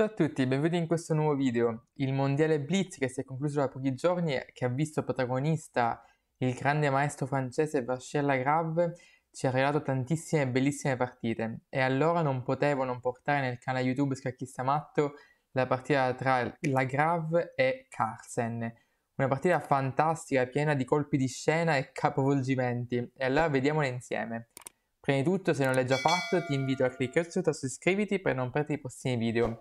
Ciao a tutti, benvenuti in questo nuovo video. Il mondiale Blitz che si è concluso da pochi giorni, e che ha visto protagonista il grande maestro francese Vachel Lagrave, ci ha regalato tantissime bellissime partite. E allora non potevo non portare nel canale YouTube Scacchista Matto la partita tra Lagrave e Carsen. Una partita fantastica, piena di colpi di scena e capovolgimenti. E allora vediamola insieme. Prima di tutto, se non l'hai già fatto, ti invito a cliccare sul tasto iscriviti per non perdere i prossimi video.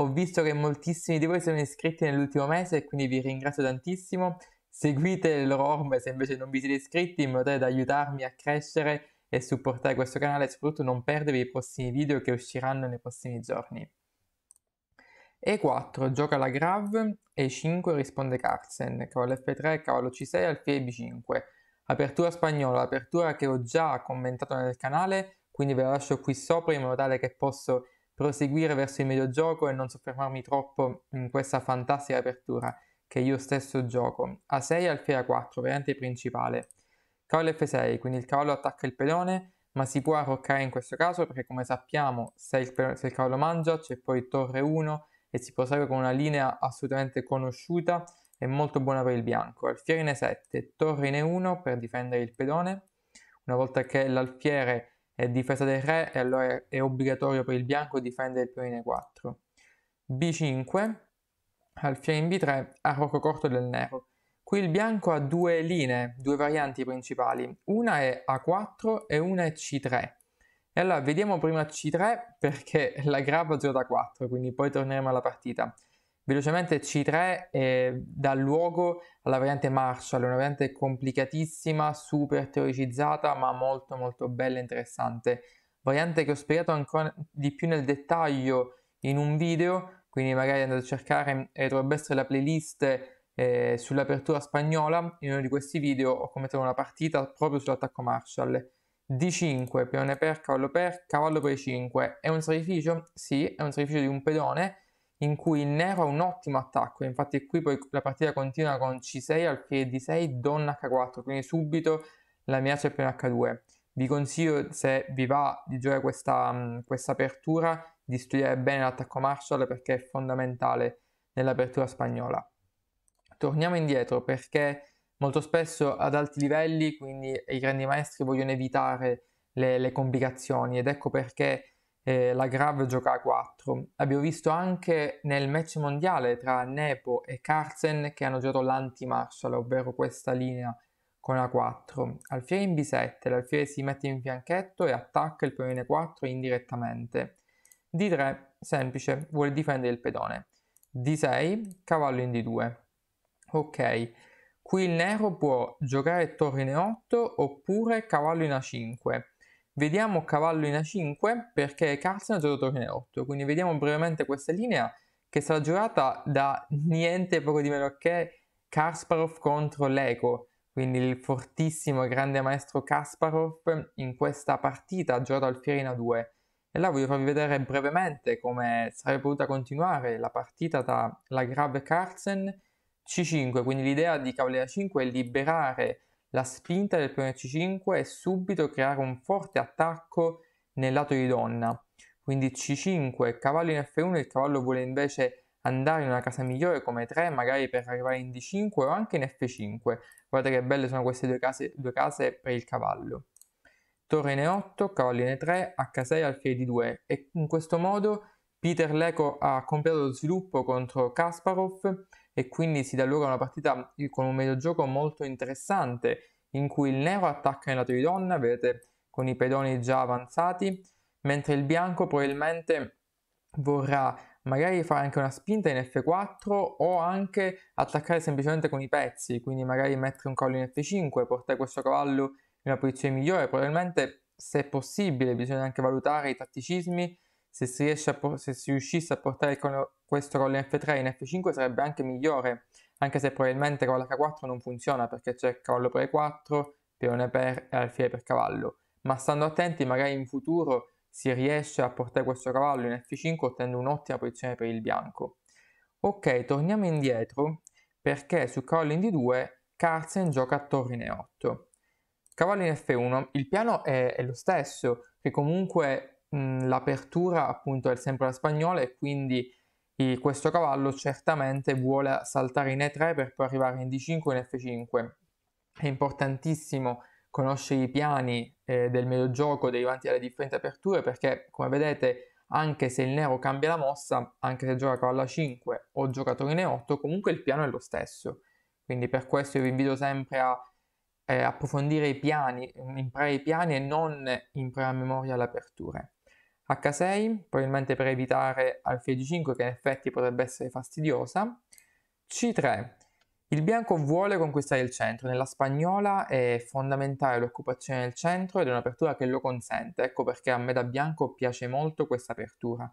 Ho visto che moltissimi di voi sono iscritti nell'ultimo mese e quindi vi ringrazio tantissimo. Seguite le loro orme se invece non vi siete iscritti in modo tale da aiutarmi a crescere e supportare questo canale e soprattutto non perdervi i prossimi video che usciranno nei prossimi giorni. E4 gioca la Grav, E5 risponde Carlsen, cavallo F3, cavallo C6, alfie B5. Apertura spagnola, apertura che ho già commentato nel canale, quindi ve la lascio qui sopra in modo tale che posso proseguire verso il mediogioco e non soffermarmi troppo in questa fantastica apertura che io stesso gioco. A6 a 4, variante principale. Cavallo F6, quindi il cavallo attacca il pedone, ma si può arroccare in questo caso perché come sappiamo se il, se il cavallo mangia c'è poi torre 1 e si prosegue con una linea assolutamente conosciuta e molto buona per il bianco. Alfiere in E7, torre in E1 per difendere il pedone. Una volta che l'alfiere è è difesa del re e allora è obbligatorio per il bianco difendere il pione in E4. B5, alfiere in B3, arroco corto del nero. Qui il bianco ha due linee, due varianti principali, una è A4 e una è C3. E allora vediamo prima C3 perché la grappa 0 da 4, quindi poi torneremo alla partita. Velocemente C3 eh, dà luogo alla variante Marshall, una variante complicatissima, super teoricizzata, ma molto molto bella e interessante. Variante che ho spiegato ancora di più nel dettaglio in un video, quindi magari andate a cercare, mm, eh, dovrebbe essere la playlist eh, sull'apertura spagnola, in uno di questi video ho commentato una partita proprio sull'attacco Marshall. D5, peone per, cavallo per, cavallo per 5. È un sacrificio? Sì, è un sacrificio di un pedone, in cui il Nero ha un ottimo attacco, infatti qui poi la partita continua con C6 al alfiere D6, donna H4, quindi subito la mia c'è più H2. Vi consiglio, se vi va di giocare questa, questa apertura, di studiare bene l'attacco Marshall perché è fondamentale nell'apertura spagnola. Torniamo indietro perché molto spesso ad alti livelli, quindi i grandi maestri vogliono evitare le, le complicazioni ed ecco perché eh, la Grav gioca a 4. Abbiamo visto anche nel match mondiale tra Nepo e Carlsen che hanno giocato l'anti-Marshall, ovvero questa linea con A4. Alfiere in B7, l'alfiere si mette in fianchetto e attacca il pedone 4 indirettamente. D3, semplice, vuole difendere il pedone. D6, cavallo in D2. Ok, qui il nero può giocare torre in 8 oppure cavallo in A5 Vediamo cavallo in A5 perché Carson gioca torna in A8, quindi vediamo brevemente questa linea che sarà giocata da niente poco di meno che Kasparov contro Leco, quindi il fortissimo grande maestro Kasparov in questa partita giocata alfiere in A2. E là voglio farvi vedere brevemente come sarebbe potuta continuare la partita tra la Grave Carlsen C5, quindi l'idea di cavallo in A5 è liberare la spinta del pione C5 è subito creare un forte attacco nel lato di donna. Quindi C5, cavallo in F1, il cavallo vuole invece andare in una casa migliore come 3, magari per arrivare in D5 o anche in F5. Guardate che belle sono queste due case, due case per il cavallo. Torre in E8, cavallo in E3, H6, alfiere D2 e in questo modo Peter Leco ha completato lo sviluppo contro Kasparov e quindi si dà luogo a una partita con un mediogioco molto interessante in cui il nero attacca nel lato di donna, vedete con i pedoni già avanzati, mentre il bianco probabilmente vorrà magari fare anche una spinta in F4 o anche attaccare semplicemente con i pezzi, quindi magari mettere un collo in F5, portare questo cavallo in una posizione migliore, probabilmente se possibile bisogna anche valutare i tatticismi se si, a, se si riuscisse a portare questo con l'F3 in F5 sarebbe anche migliore, anche se probabilmente con l'H4 non funziona perché c'è cavallo per E4, peone per e eh, alfiere per cavallo, ma stando attenti magari in futuro si riesce a portare questo cavallo in F5 ottenendo un'ottima posizione per il bianco. Ok, torniamo indietro perché su cavallo in D2 Carlsen gioca a torre in E8. Cavallo in F1, il piano è, è lo stesso, che comunque l'apertura appunto è sempre la spagnola e quindi i, eh, questo cavallo certamente vuole saltare in E3 per poi arrivare in D5 o in F5. È importantissimo conoscere i piani eh, del medio gioco derivanti dalle differenti aperture perché come vedete anche se il nero cambia la mossa, anche se gioca cavallo A5 o giocatore in E8, comunque il piano è lo stesso. Quindi per questo io vi invito sempre a eh, approfondire i piani, imparare i piani e non imparare a memoria le aperture. H6, probabilmente per evitare alfia G5 che in effetti potrebbe essere fastidiosa. C3, il bianco vuole conquistare il centro, nella spagnola è fondamentale l'occupazione del centro ed è un'apertura che lo consente, ecco perché a me da bianco piace molto questa apertura.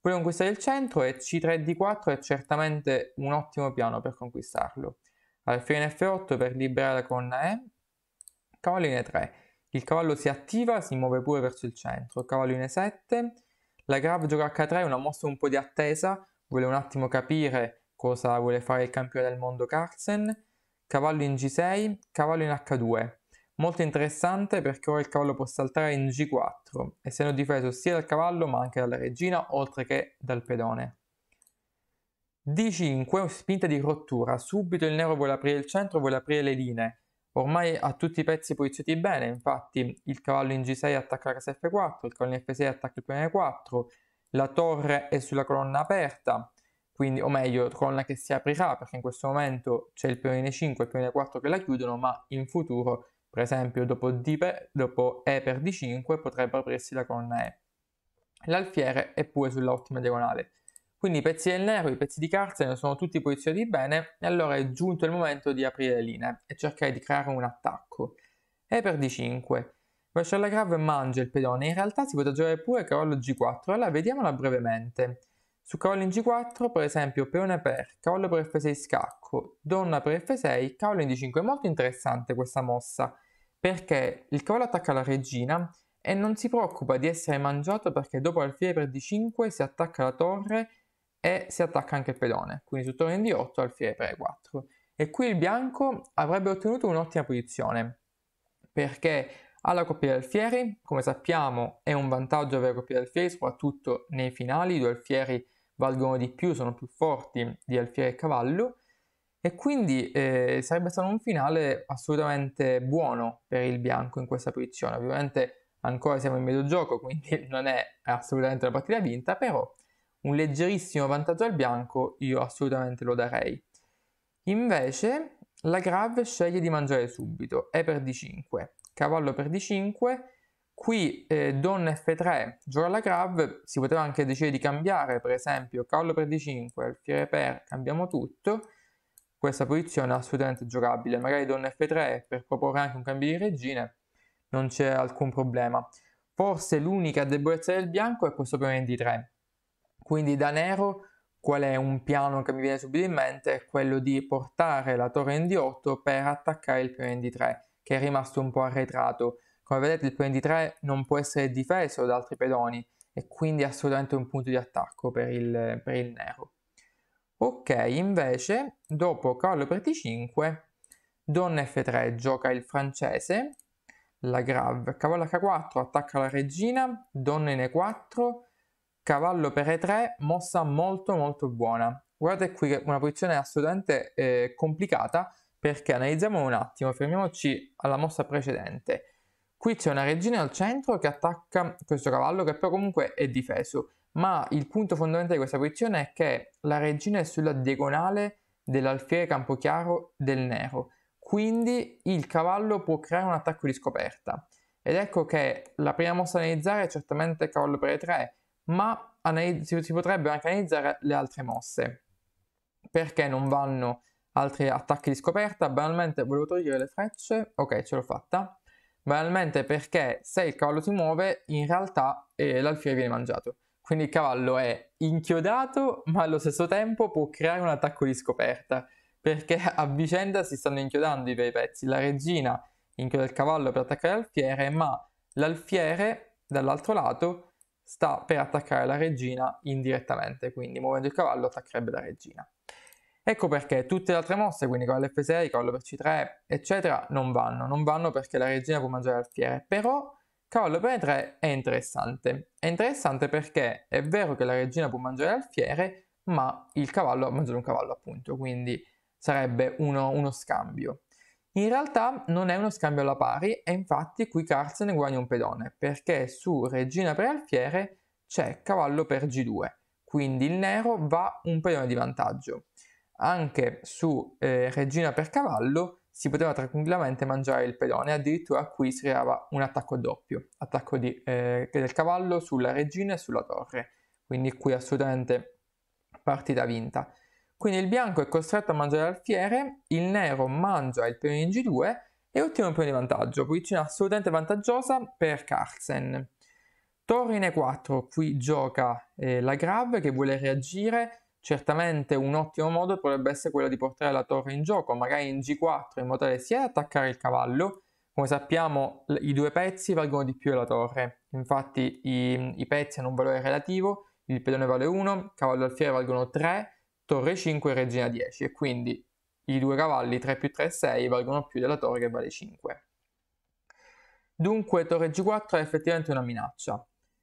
Vuole conquistare il centro e C3 D4 è certamente un ottimo piano per conquistarlo. Alfiere in F8 per liberare la colonna E, cavallo in E3. Il cavallo si attiva, si muove pure verso il centro. Cavallo in E7. La Grav gioca H3, una mossa un po' di attesa. Vuole un attimo capire cosa vuole fare il campione del mondo Carlsen. Cavallo in G6, cavallo in H2. Molto interessante perché ora il cavallo può saltare in G4, essendo difeso sia dal cavallo ma anche dalla regina, oltre che dal pedone. D5, spinta di rottura. Subito il nero vuole aprire il centro, vuole aprire le linee. Ormai ha tutti i pezzi posizionati bene, infatti il cavallo in G6 attacca la F4, il cavallo in F6 attacca il piano 4 la torre è sulla colonna aperta, quindi, o meglio, colonna che si aprirà, perché in questo momento c'è il piano 5 e il piano 4 che la chiudono, ma in futuro, per esempio, dopo, per, dopo E per D5 potrebbe aprirsi la colonna E. L'alfiere è pure sulla ottima diagonale. Quindi i pezzi del nero, i pezzi di carcere sono tutti posizionati bene e allora è giunto il momento di aprire le linee e cercare di creare un attacco. E per d5. Vascella grave mangia il pedone, in realtà si poteva giocare pure cavallo g4, allora vediamola brevemente. Su cavallo in g4, per esempio, peone per, cavallo per f6 scacco, donna per f6, cavallo in d5. È molto interessante questa mossa, perché il cavallo attacca la regina e non si preoccupa di essere mangiato perché dopo alfiere per d5 si attacca la torre e si attacca anche il pedone, quindi su torre in D8 alfiere per E4. E qui il bianco avrebbe ottenuto un'ottima posizione, perché ha la coppia di alfieri, come sappiamo è un vantaggio avere la coppia di alfieri, soprattutto nei finali, i due alfieri valgono di più, sono più forti di alfiere e cavallo, e quindi eh, sarebbe stato un finale assolutamente buono per il bianco in questa posizione. Ovviamente ancora siamo in medio gioco, quindi non è assolutamente una partita vinta, però un leggerissimo vantaggio al bianco io assolutamente lo darei. Invece la Grav sceglie di mangiare subito, E per D5, cavallo per D5, qui eh, donna F3 gioca la Grav, si poteva anche decidere di cambiare, per esempio cavallo per D5, alfiere per, cambiamo tutto, questa posizione è assolutamente giocabile, magari donna F3 per proporre anche un cambio di regine, non c'è alcun problema. Forse l'unica debolezza del bianco è questo piano di 3 quindi da nero qual è un piano che mi viene subito in mente? È quello di portare la torre in D8 per attaccare il piano in D3 che è rimasto un po' arretrato. Come vedete il piano in D3 non può essere difeso da altri pedoni e quindi è assolutamente un punto di attacco per il, per il nero. Ok, invece dopo cavallo per D5, donna F3 gioca il francese, la grave, cavallo H4 attacca la regina, donna e 4 cavallo per e3, mossa molto molto buona. Guardate qui una posizione assolutamente eh, complicata perché analizziamo un attimo, fermiamoci alla mossa precedente. Qui c'è una regina al centro che attacca questo cavallo che però comunque è difeso, ma il punto fondamentale di questa posizione è che la regina è sulla diagonale dell'alfiere campochiaro del nero, quindi il cavallo può creare un attacco di scoperta. Ed ecco che la prima mossa da analizzare è certamente il cavallo per e3, ma analizz- si potrebbero anche analizzare le altre mosse. Perché non vanno altri attacchi di scoperta? Banalmente volevo togliere le frecce, ok ce l'ho fatta. Banalmente perché se il cavallo si muove in realtà eh, l'alfiere viene mangiato. Quindi il cavallo è inchiodato ma allo stesso tempo può creare un attacco di scoperta. Perché a vicenda si stanno inchiodando i bei pezzi. La regina inchioda il cavallo per attaccare l'alfiere ma l'alfiere dall'altro lato sta per attaccare la regina indirettamente, quindi muovendo il cavallo attaccherebbe la regina. Ecco perché tutte le altre mosse, quindi cavallo F6, cavallo per C3, eccetera, non vanno. Non vanno perché la regina può mangiare alfiere. Però cavallo per E3 è interessante. È interessante perché è vero che la regina può mangiare alfiere, ma il cavallo ha mangiato un cavallo appunto, quindi sarebbe uno, uno scambio. In realtà non è uno scambio alla pari e infatti qui Carlsen guadagna un pedone perché su regina per alfiere c'è cavallo per g2, quindi il nero va un pedone di vantaggio. Anche su eh, regina per cavallo si poteva tranquillamente mangiare il pedone, addirittura qui si creava un attacco doppio, attacco di, eh, del cavallo sulla regina e sulla torre, quindi qui assolutamente partita vinta. Quindi il bianco è costretto a mangiare l'alfiere, il nero mangia il pione in G2 e ottiene un pione di vantaggio, posizione assolutamente vantaggiosa per Carlsen. Torre in E4, qui gioca eh, la Grav che vuole reagire, certamente un ottimo modo potrebbe essere quello di portare la torre in gioco, magari in G4 in modo tale sia da attaccare il cavallo, come sappiamo i due pezzi valgono di più della torre, infatti i, i pezzi hanno un valore relativo, il pedone vale 1, cavallo alfiere valgono 3, torre 5 e regina 10 e quindi i due cavalli 3 più 3 6 valgono più della torre che vale 5. Dunque torre g4 è effettivamente una minaccia,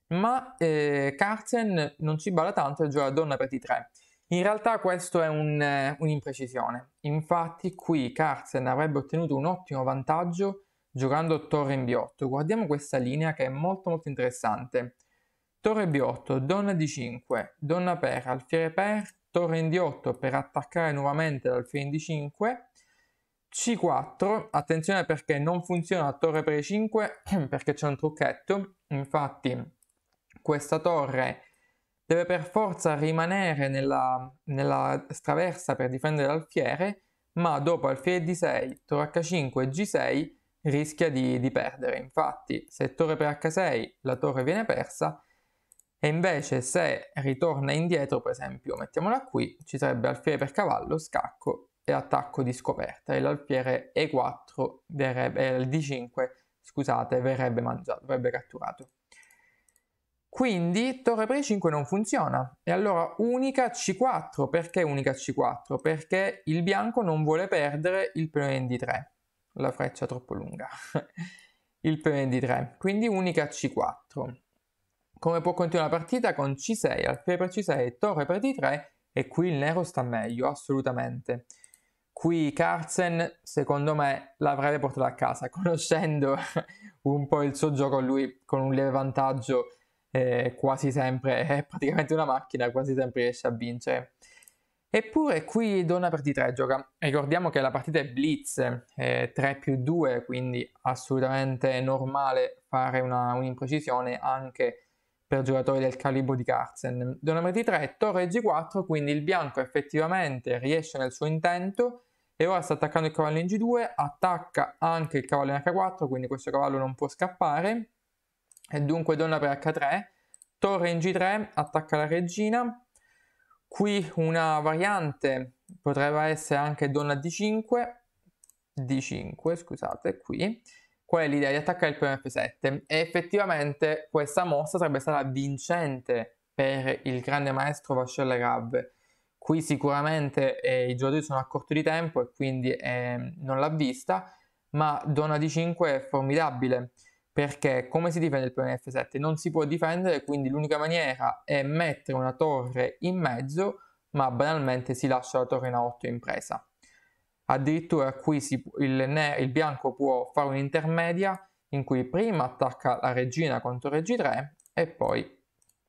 ma eh, Carlsen non ci bada tanto e gioca donna per t3. In realtà questo è un, eh, un'imprecisione, infatti qui Carlsen avrebbe ottenuto un ottimo vantaggio giocando torre in b8. Guardiamo questa linea che è molto molto interessante. Torre b8, donna d5, donna per, alfiere per, torre in d8 per attaccare nuovamente l'alfiere in d5, c4, attenzione perché non funziona la torre per e5 perché c'è un trucchetto, infatti questa torre deve per forza rimanere nella, nella traversa per difendere l'alfiere, ma dopo alfiere d6, torre h5 e g6 rischia di, di perdere. Infatti se torre per h6 la torre viene persa, e invece se ritorna indietro, per esempio, mettiamola qui, ci sarebbe alfiere per cavallo, scacco e attacco di scoperta. E l'alfiere E4 verrebbe, eh, D5, scusate, verrebbe mangiato, verrebbe catturato. Quindi torre per 5 non funziona. E allora unica C4, perché unica C4? Perché il bianco non vuole perdere il pione d 3 La freccia troppo lunga. il pione d 3 Quindi unica C4. Come può continuare la partita con C6, alfiere per C6, torre per D3 e qui il nero sta meglio, assolutamente. Qui Carlsen, secondo me, l'avrebbe portato a casa, conoscendo un po' il suo gioco, lui con un lieve vantaggio eh, quasi sempre, è praticamente una macchina, quasi sempre riesce a vincere. Eppure qui donna per D3 gioca. Ricordiamo che la partita è blitz, eh, 3 più 2, quindi assolutamente normale fare una, un'imprecisione anche per giocatori del calibro di Carzen. Donamati 3, torre G4, quindi il bianco effettivamente riesce nel suo intento e ora sta attaccando il cavallo in G2, attacca anche il cavallo in H4, quindi questo cavallo non può scappare, e dunque donna per H3, torre in G3, attacca la regina, qui una variante potrebbe essere anche donna D5, D5 scusate, qui, qual è l'idea di attaccare il primo F7 e effettivamente questa mossa sarebbe stata vincente per il grande maestro Vascelle Rav. Qui sicuramente eh, i giocatori sono a corto di tempo e quindi eh, non l'ha vista, ma donna di 5 è formidabile perché come si difende il primo F7? Non si può difendere, quindi l'unica maniera è mettere una torre in mezzo, ma banalmente si lascia la torre in A8 in presa addirittura qui si, il, il bianco può fare un'intermedia in cui prima attacca la regina contro rg3 e poi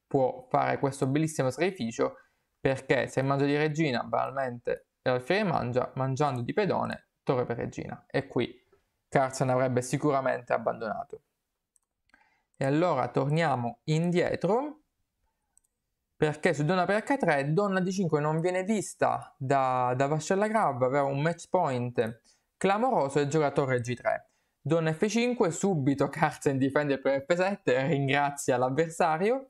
può fare questo bellissimo sacrificio perché se mangia di regina banalmente alfiere mangia, mangiando di pedone torre per regina e qui Carson avrebbe sicuramente abbandonato. E allora torniamo indietro perché su donna per H3 donna D5 non viene vista da, da Vascella Grav, aveva un match point clamoroso e giocatore G3. Donna F5, subito Carlsen difende per F7, ringrazia l'avversario.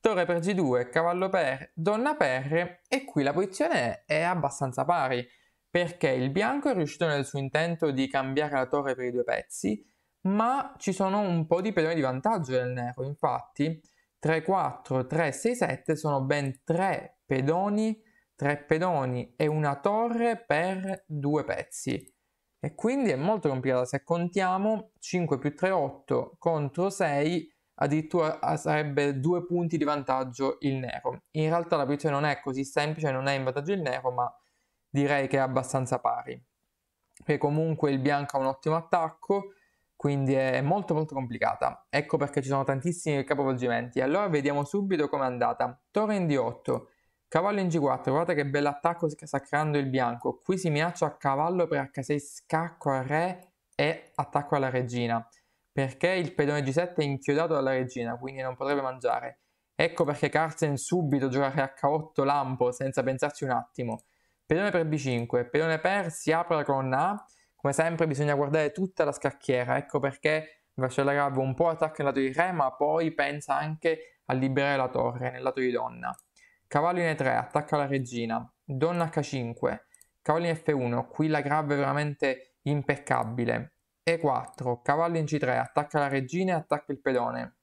Torre per G2, cavallo per, donna per e qui la posizione è abbastanza pari perché il bianco è riuscito nel suo intento di cambiare la torre per i due pezzi ma ci sono un po' di pedoni di vantaggio del nero infatti 3, 4, 3, 6, 7 sono ben 3 pedoni, 3 pedoni e una torre per due pezzi. E quindi è molto complicata. Se contiamo 5 più 3, 8 contro 6, addirittura ah, sarebbe 2 punti di vantaggio il nero. In realtà la posizione non è così semplice, non è in vantaggio il nero, ma direi che è abbastanza pari. Perché comunque il bianco ha un ottimo attacco, quindi è molto molto complicata. Ecco perché ci sono tantissimi capovolgimenti. Allora vediamo subito com'è andata. Torre in D8, cavallo in G4, guardate che bell'attacco creando il bianco. Qui si minaccia a cavallo per H6, scacco a re e attacco alla regina, perché il pedone G7 è inchiodato dalla regina, quindi non potrebbe mangiare. Ecco perché Carlsen subito giocare H8 lampo senza pensarci un attimo. Pedone per B5, pedone per si apre la colonna A, come sempre bisogna guardare tutta la scacchiera, ecco perché Vascellaravo un po' attacca il lato di re, ma poi pensa anche a liberare la torre nel lato di donna. Cavallo in E3, attacca la regina. Donna H5, cavallo in F1, qui la grave è veramente impeccabile. E4, cavallo in g 3 attacca la regina e attacca il pedone.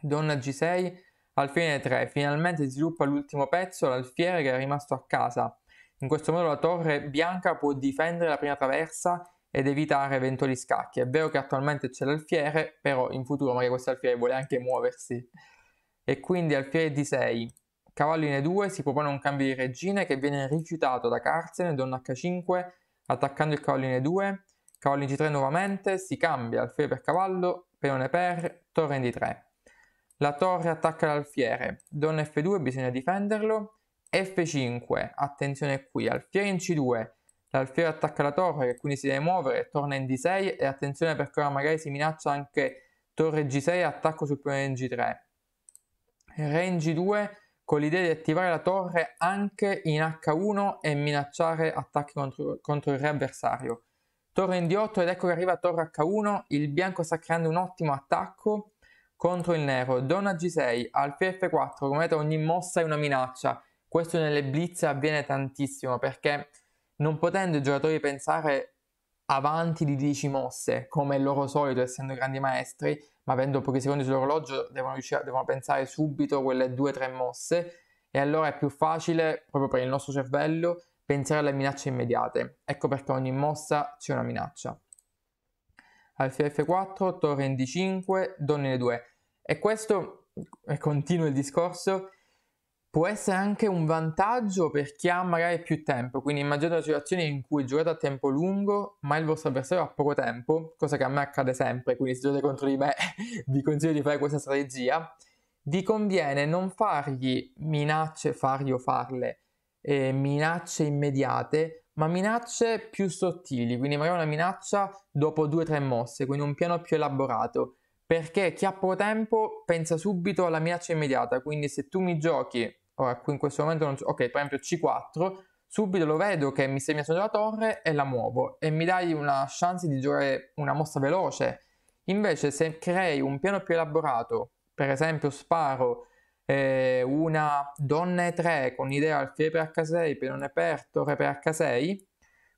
Donna G6, alfine 3 finalmente sviluppa l'ultimo pezzo, l'alfiere che è rimasto a casa. In questo modo la torre bianca può difendere la prima traversa ed evitare eventuali scacchi. È vero che attualmente c'è l'alfiere, però in futuro magari questo alfiere vuole anche muoversi. E quindi alfiere D6. Cavallo in E2 si propone un cambio di regine che viene rifiutato da Carzen, donna H5, attaccando il cavallo in E2. Cavallo in G3 nuovamente, si cambia alfiere per cavallo, peone per, torre in D3. La torre attacca l'alfiere, donna F2 bisogna difenderlo, F5, attenzione qui, alfiere in C2, l'alfiere attacca la torre che quindi si deve muovere, torna in D6 e attenzione perché ora magari si minaccia anche torre G6 e attacco sul pione in G3. Re in G2 con l'idea di attivare la torre anche in H1 e minacciare attacchi contro, contro il re avversario. Torre in D8 ed ecco che arriva torre H1, il bianco sta creando un ottimo attacco contro il nero, donna G6, alfa F4, come vedete ogni mossa è una minaccia, questo nelle blitz avviene tantissimo perché non potendo i giocatori pensare avanti di 10 mosse, come il loro solito, essendo grandi maestri, ma avendo pochi secondi sull'orologio, devono, riuscire, devono pensare subito quelle 2-3 mosse. E allora è più facile, proprio per il nostro cervello, pensare alle minacce immediate. Ecco perché ogni mossa c'è una minaccia. Alfa F4, torre in D5, donna 2 E questo, e eh, continuo il discorso, può essere anche un vantaggio per chi ha magari più tempo, quindi immaginate una situazione in cui giocate a tempo lungo ma il vostro avversario ha poco tempo, cosa che a me accade sempre, quindi se giocate contro di me vi consiglio di fare questa strategia, vi conviene non fargli minacce, fargli o farle, eh, minacce immediate, ma minacce più sottili, quindi magari una minaccia dopo due o tre mosse, quindi un piano più elaborato, perché chi ha poco tempo pensa subito alla minaccia immediata, quindi se tu mi giochi ora oh, qui ecco, in questo momento non so, ok per esempio C4 subito lo vedo che mi segna la torre e la muovo e mi dai una chance di giocare una mossa veloce invece se crei un piano più elaborato per esempio sparo eh, una donna E3 con idea alfiere per H6 pianone per torre per H6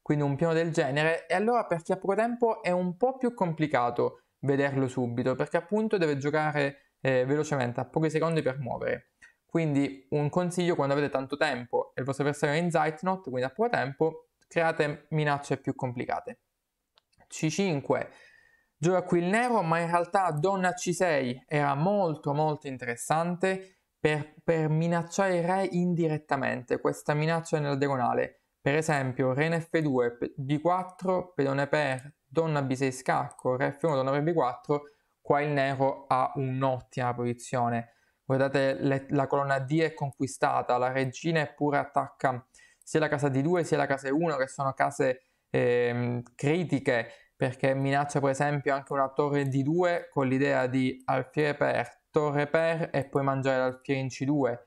quindi un piano del genere e allora per chi ha poco tempo è un po' più complicato vederlo subito perché appunto deve giocare eh, velocemente a pochi secondi per muovere quindi un consiglio quando avete tanto tempo e il vostro avversario è in Zeitnot, quindi ha poco tempo, create minacce più complicate. C5 gioca qui il nero, ma in realtà donna C6 era molto molto interessante per, per minacciare il re indirettamente. Questa minaccia nella diagonale. Per esempio, re in F2, B4, pedone per, donna B6 scacco, re F1, donna per B4, qua il nero ha un'ottima posizione Guardate, le, la colonna D è conquistata, la regina eppure attacca sia la casa d 2 sia la casa 1, che sono case eh, critiche, perché minaccia per esempio anche una torre d 2 con l'idea di alfiere per, torre per e poi mangiare l'alfiere in C2.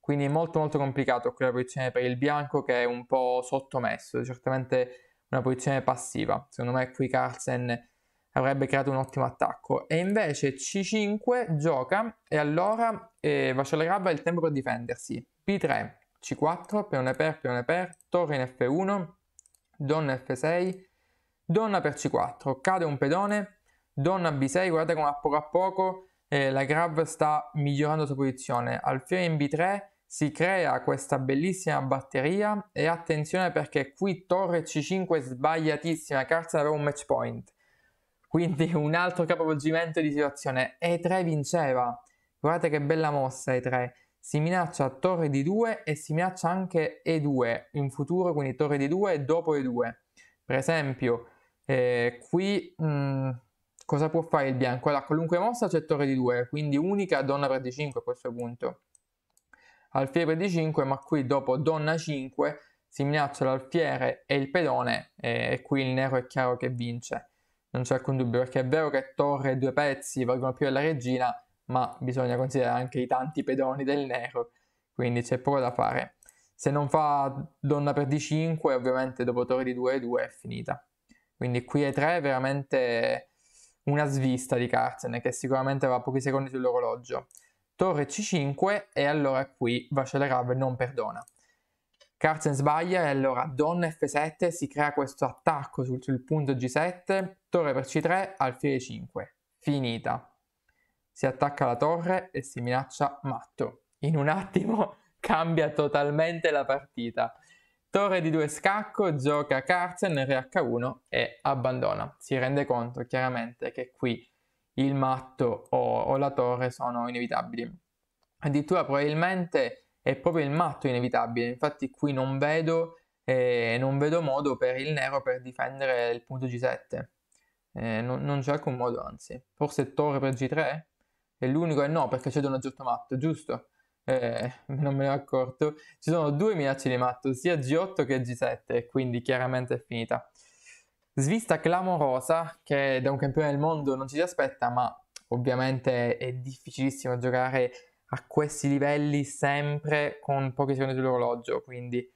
Quindi è molto molto complicato qui la posizione per il bianco che è un po' sottomesso, certamente una posizione passiva. Secondo me qui Carlsen avrebbe creato un ottimo attacco. E invece C5 gioca e allora eh, Vascialerabba ha il tempo per difendersi. B3, C4, peone per, peone per, torre in F1, donna F6, donna per C4, cade un pedone, donna B6, guardate come a poco a poco eh, la Grab sta migliorando la sua posizione. Alfiere in B3 si crea questa bellissima batteria e attenzione perché qui torre C5 sbagliatissima, Carson aveva un match point quindi un altro capovolgimento di situazione. E3 vinceva. Guardate che bella mossa E3. Si minaccia torre di 2 e si minaccia anche E2 in futuro, quindi torre di 2 e dopo E2. Per esempio, eh, qui mh, mm, cosa può fare il bianco? Allora, qualunque mossa c'è torre di 2, quindi unica donna per d5 a questo punto. Alfiere per d5, ma qui dopo donna 5 si minaccia l'alfiere e il pedone eh, e qui il nero è chiaro che vince non c'è alcun dubbio, perché è vero che torre e due pezzi valgono più della regina, ma bisogna considerare anche i tanti pedoni del nero, quindi c'è poco da fare. Se non fa donna per d5, ovviamente dopo torre di 2 e 2 è finita. Quindi qui e3 è veramente una svista di Carten che sicuramente va a pochi secondi sull'orologio. Torre c5 e allora qui Vascelerav non perdona. Carlsen sbaglia e allora donna f7 si crea questo attacco sul, sul punto g7, torre per c3, alfiere 5. Finita. Si attacca la torre e si minaccia matto. In un attimo cambia totalmente la partita. Torre di due scacco, gioca Carlsen, rh 1 e abbandona. Si rende conto chiaramente che qui il matto o, o la torre sono inevitabili. Addirittura probabilmente è proprio il matto inevitabile. Infatti qui non vedo, eh, non vedo modo per il nero per difendere il punto G7. Eh, non, non, c'è alcun modo, anzi. Forse torre per G3? E l'unico è no, perché c'è un aggiorno matto, giusto? Eh, non me ne ho accorto. Ci sono due minacce di matto, sia G8 che G7, quindi chiaramente è finita. Svista clamorosa che da un campione del mondo non ci si aspetta, ma ovviamente è difficilissimo giocare a questi livelli sempre con pochi secondi sull'orologio, quindi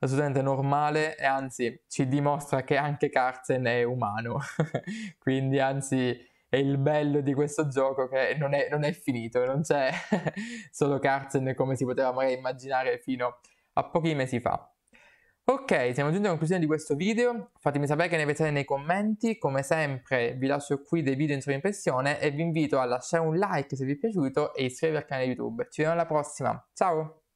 assolutamente normale e anzi ci dimostra che anche Carzen è umano, quindi anzi è il bello di questo gioco che non è, non è finito, non c'è solo Carzen come si poteva magari immaginare fino a pochi mesi fa. Ok, siamo giunti alla conclusione di questo video, fatemi sapere che ne pensate nei commenti, come sempre vi lascio qui dei video in sovraimpressione e vi invito a lasciare un like se vi è piaciuto e iscrivervi al canale YouTube. Ci vediamo alla prossima, ciao!